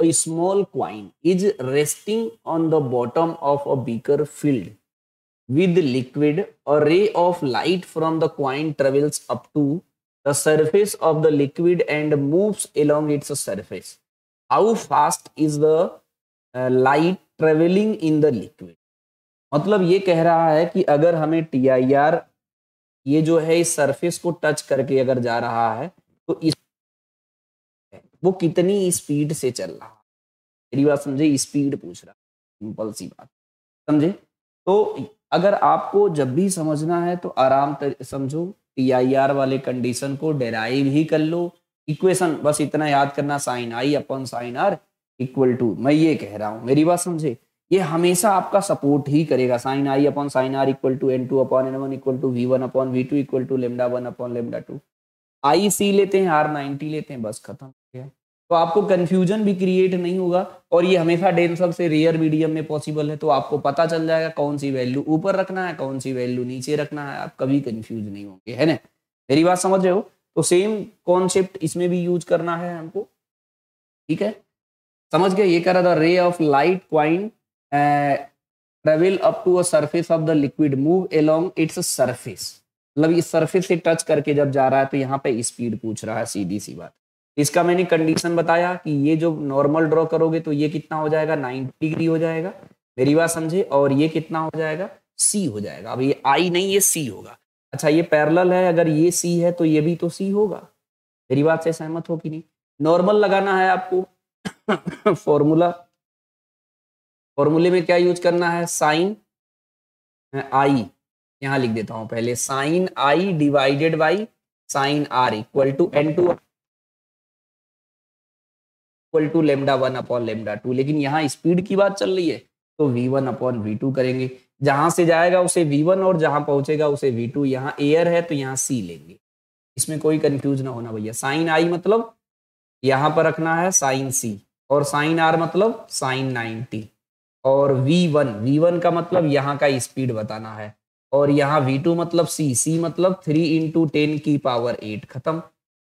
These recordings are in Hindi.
a small coin is resting on the bottom of a beaker filled with liquid, a ray of light from the coin travels up to the surface of the liquid and moves along its surface. How fast is the uh, light traveling in the liquid? matlab ye keh raha hai ki agar hame tir ye jo hai is surface ko touch karke agar ja raha hai to is वो कितनी स्पीड से चल रहा मेरी बात समझे स्पीड पूछ रहा सिंपल सी बात समझे तो अगर आपको जब भी समझना है तो आराम समझो टी आई आर वाले कंडीशन को डेराइव ही कर लो इक्वेशन बस इतना याद करना sine I upon sine R equal to मैं ये कह रहा हूँ मेरी बात समझे ये हमेशा आपका सपोर्ट ही करेगा sine I upon sine R equal to N two upon N one equal to V one upon V two equal to lambda one upon lambda two I C लेते हैं आर नाइनटी लेते हैं बस खत्म हो गया तो आपको कन्फ्यूजन भी क्रिएट नहीं होगा और ये हमेशा डेंसर से रेयर मीडियम में पॉसिबल है तो आपको पता चल जाएगा कौन सी वैल्यू ऊपर रखना है कौन सी वैल्यू नीचे रखना है आप कभी कन्फ्यूज नहीं होंगे है ना मेरी बात समझ रहे हो तो सेम कॉन्सेप्ट इसमें भी यूज करना है हमको ठीक है समझ गए ये कर रहा था रे ऑफ लाइट क्वाइन travel up to a surface of the liquid move along its surface मतलब ये सर्फेस से टच करके जब जा रहा है तो यहाँ पे स्पीड पूछ रहा है सीधी सी बात इसका मैंने कंडीशन बताया कि ये जो नॉर्मल ड्रॉ करोगे तो ये कितना हो जाएगा 90 डिग्री हो जाएगा मेरी बात समझे और ये कितना हो जाएगा सी हो जाएगा अब ये आई नहीं ये सी होगा अच्छा ये पैरल है अगर ये सी है तो ये भी तो सी होगा मेरी बात से सहमत हो कि नहीं नॉर्मल लगाना है आपको फॉर्मूला फॉर्मूले में क्या यूज करना है साइन आई यहां लिख देता हूं पहले sine I divided by sine R equal to N two R equal to lambda one upon lambda two लेकिन यहाँ स्पीड की बात चल रही है तो V one upon V two करेंगे जहां से जाएगा उसे वी वन और जहां पहुंचेगा उसे वी टू यहाँ एयर है तो यहाँ सी लेंगे इसमें कोई कंफ्यूज ना होना भैया साइन आई मतलब यहाँ पर रखना है साइन सी और साइन आर मतलब साइन नाइनटी और वी वन वी वन का मतलब यहाँ का स्पीड बताना है और यहाँ वी टू मतलब सी सी मतलब थ्री इंटू टेन की पावर एट खत्म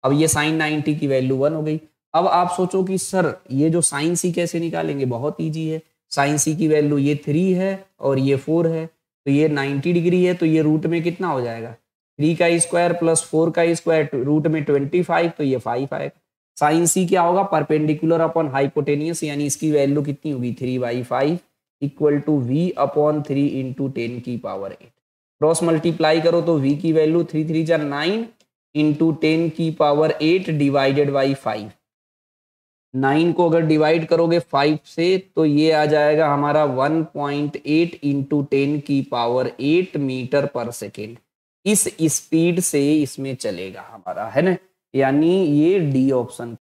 अब ये साइन नाइनटी की वैल्यू वन हो गई अब आप सोचो कि सर ये जो साइन सी कैसे निकालेंगे बहुत ईजी है साइन सी की वैल्यू ये थ्री है और ये फोर है तो ये नाइन्टी डिग्री है तो ये रूट में कितना हो जाएगा थ्री का स्क्वायर प्लस फोर का स्क्वायर रूट में ट्वेंटी फाइव तो ये फाइव आएगा साइन सी क्या होगा परपेंडिकुलर अपॉन हाइपोटेनियस यानी इसकी वैल्यू कितनी होगी three by five equal to V upon three into ten की पावर एट क्रॉस मल्टीप्लाई करो तो वी की वैल्यू थ्री थ्री जा नाइन इंटू टेन की power eight divided by five nine को अगर डिवाइड करोगे फाइव से तो ये आ जाएगा हमारा one point eight into ten की पावर एट मीटर पर सेकेंड इस स्पीड से इसमें चलेगा हमारा है ना यानी ये डी ऑप्शन